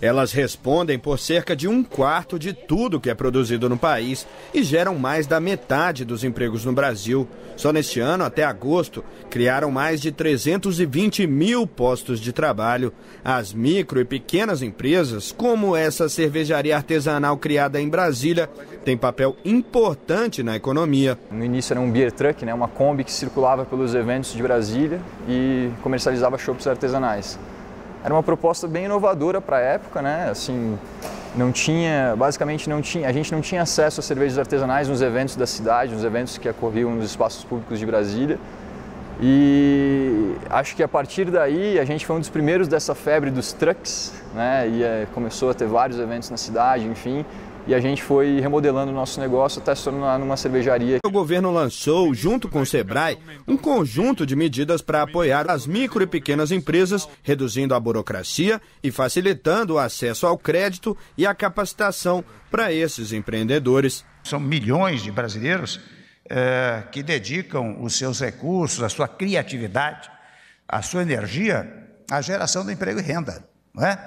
Elas respondem por cerca de um quarto de tudo que é produzido no país e geram mais da metade dos empregos no Brasil. Só neste ano, até agosto, criaram mais de 320 mil postos de trabalho. As micro e pequenas empresas, como essa cervejaria artesanal criada em Brasília, têm papel importante na economia. No início era um beer truck, né, uma Kombi que circulava pelos eventos de Brasília e comercializava chopps artesanais. Era uma proposta bem inovadora para a época, né? Assim, não tinha, basicamente não tinha, a gente não tinha acesso a cervejas artesanais nos eventos da cidade, nos eventos que ocorriam nos espaços públicos de Brasília. E acho que a partir daí a gente foi um dos primeiros dessa febre dos trucks, né? E é, começou a ter vários eventos na cidade, enfim e a gente foi remodelando o nosso negócio até se tornar numa cervejaria. O governo lançou, junto com o Sebrae, um conjunto de medidas para apoiar as micro e pequenas empresas, reduzindo a burocracia e facilitando o acesso ao crédito e à capacitação para esses empreendedores. São milhões de brasileiros é, que dedicam os seus recursos, a sua criatividade, a sua energia à geração do emprego e renda. Não é?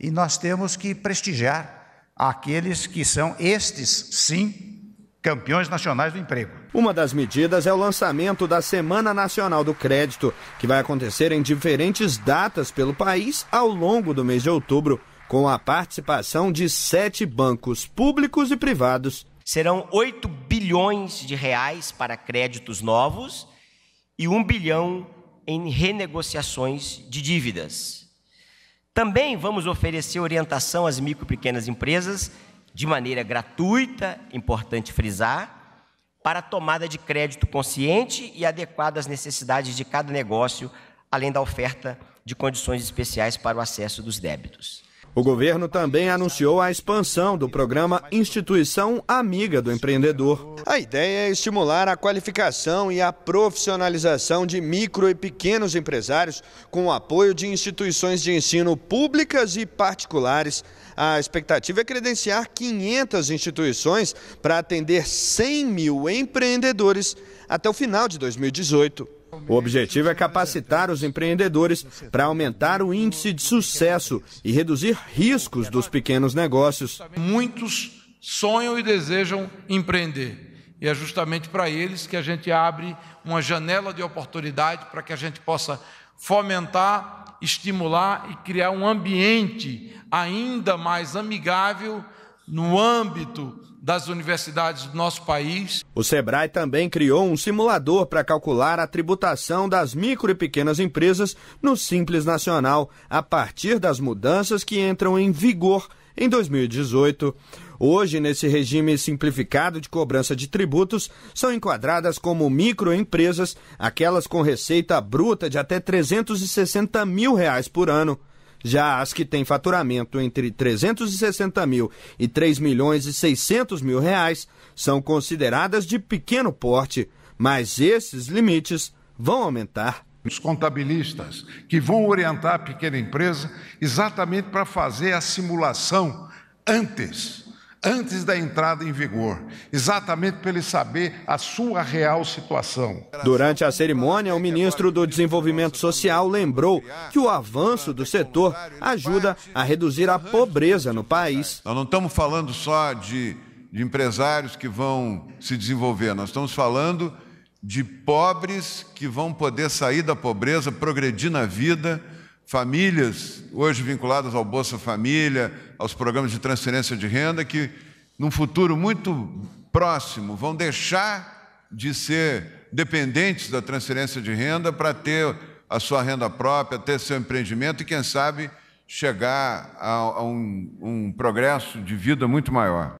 E nós temos que prestigiar Aqueles que são estes, sim, campeões nacionais do emprego. Uma das medidas é o lançamento da Semana Nacional do Crédito, que vai acontecer em diferentes datas pelo país ao longo do mês de outubro, com a participação de sete bancos públicos e privados. Serão 8 bilhões de reais para créditos novos e 1 bilhão em renegociações de dívidas. Também vamos oferecer orientação às micro e pequenas empresas de maneira gratuita, importante frisar, para tomada de crédito consciente e adequada às necessidades de cada negócio, além da oferta de condições especiais para o acesso dos débitos. O governo também anunciou a expansão do programa Instituição Amiga do Empreendedor. A ideia é estimular a qualificação e a profissionalização de micro e pequenos empresários com o apoio de instituições de ensino públicas e particulares. A expectativa é credenciar 500 instituições para atender 100 mil empreendedores até o final de 2018. O objetivo é capacitar os empreendedores para aumentar o índice de sucesso e reduzir riscos dos pequenos negócios. Muitos sonham e desejam empreender. E é justamente para eles que a gente abre uma janela de oportunidade para que a gente possa fomentar, estimular e criar um ambiente ainda mais amigável no âmbito das universidades do nosso país. O Sebrae também criou um simulador para calcular a tributação das micro e pequenas empresas no Simples Nacional, a partir das mudanças que entram em vigor em 2018. Hoje, nesse regime simplificado de cobrança de tributos, são enquadradas como microempresas aquelas com receita bruta de até 360 mil reais por ano. Já as que têm faturamento entre 360 mil e 3 milhões e 600 mil reais são consideradas de pequeno porte, mas esses limites vão aumentar os contabilistas que vão orientar a pequena empresa exatamente para fazer a simulação antes antes da entrada em vigor, exatamente para ele saber a sua real situação. Durante a cerimônia, o ministro do Desenvolvimento Social lembrou que o avanço do setor ajuda a reduzir a pobreza no país. Nós não estamos falando só de, de empresários que vão se desenvolver, nós estamos falando de pobres que vão poder sair da pobreza, progredir na vida famílias hoje vinculadas ao Bolsa Família, aos programas de transferência de renda, que num futuro muito próximo vão deixar de ser dependentes da transferência de renda para ter a sua renda própria, ter seu empreendimento e, quem sabe, chegar a, a um, um progresso de vida muito maior.